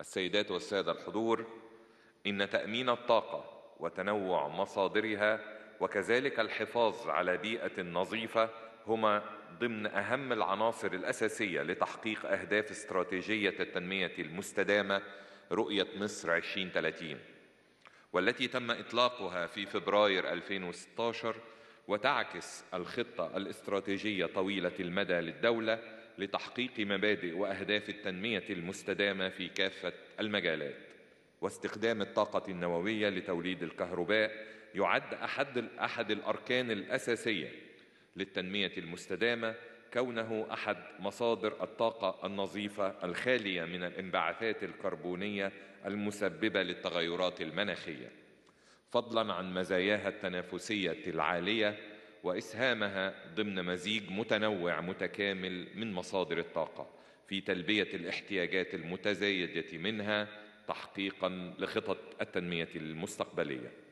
السيدات والسادة الحضور إن تأمين الطاقة وتنوع مصادرها وكذلك الحفاظ على بيئة نظيفة هما ضمن أهم العناصر الأساسية لتحقيق أهداف استراتيجية التنمية المستدامة رؤية مصر 2030 والتي تم إطلاقها في فبراير 2016 وتعكس الخطة الاستراتيجية طويلة المدى للدولة لتحقيق مبادئ وأهداف التنمية المستدامة في كافة المجالات واستخدام الطاقة النووية لتوليد الكهرباء يعد أحد, أحد الأركان الأساسية للتنمية المستدامة كونه أحد مصادر الطاقة النظيفة الخالية من الانبعاثات الكربونية المسببة للتغيرات المناخية فضلا عن مزاياها التنافسية العالية واسهامها ضمن مزيج متنوع متكامل من مصادر الطاقه في تلبيه الاحتياجات المتزايده منها تحقيقا لخطط التنميه المستقبليه